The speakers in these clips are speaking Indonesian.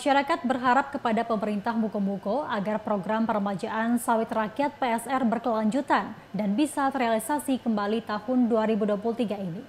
Masyarakat berharap kepada pemerintah Mukomuko agar program peremajaan sawit rakyat PSR berkelanjutan dan bisa terrealisasi kembali tahun 2023 ini.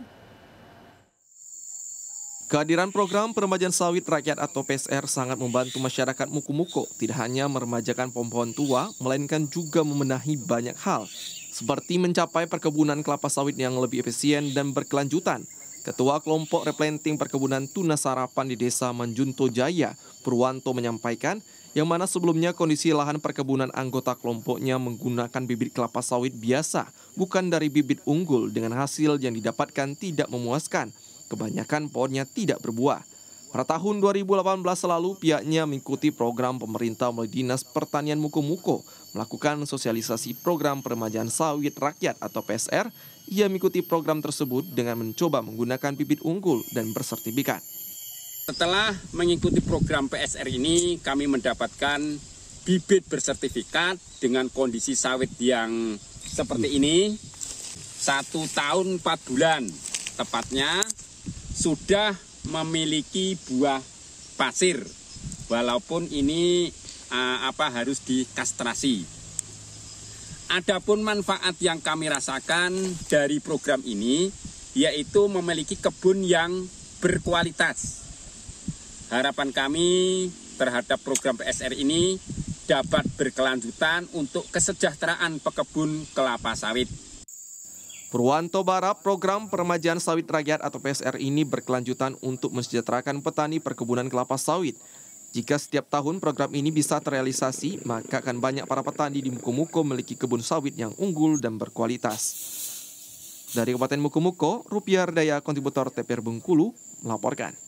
Kehadiran program peremajaan sawit rakyat atau PSR sangat membantu masyarakat Mukomuko tidak hanya meremajakan pohon tua, melainkan juga membenahi banyak hal, seperti mencapai perkebunan kelapa sawit yang lebih efisien dan berkelanjutan, Ketua Kelompok Replanting Perkebunan Tuna Sarapan di Desa Manjunto Jaya, Purwanto menyampaikan, yang mana sebelumnya kondisi lahan perkebunan anggota kelompoknya menggunakan bibit kelapa sawit biasa, bukan dari bibit unggul dengan hasil yang didapatkan tidak memuaskan. Kebanyakan pohonnya tidak berbuah. Pada tahun 2018 lalu, pihaknya mengikuti program pemerintah melalui Dinas Pertanian Muko-Muko melakukan sosialisasi program peremajaan sawit rakyat atau PSR. Ia mengikuti program tersebut dengan mencoba menggunakan bibit unggul dan bersertifikat. Setelah mengikuti program PSR ini, kami mendapatkan bibit bersertifikat dengan kondisi sawit yang seperti ini. Satu tahun empat bulan tepatnya sudah memiliki buah pasir walaupun ini uh, apa harus dikastrasi. Adapun manfaat yang kami rasakan dari program ini yaitu memiliki kebun yang berkualitas. Harapan kami terhadap program PSR ini dapat berkelanjutan untuk kesejahteraan pekebun kelapa sawit. Purwanto Barat, program peremajaan sawit rakyat atau PSR ini berkelanjutan untuk mensejahterakan petani perkebunan kelapa sawit. Jika setiap tahun program ini bisa terrealisasi, maka akan banyak para petani di Mukomuko memiliki kebun sawit yang unggul dan berkualitas. Dari Kabupaten Mukomuko, Rupiah Daya Kontributor TPR Bengkulu melaporkan.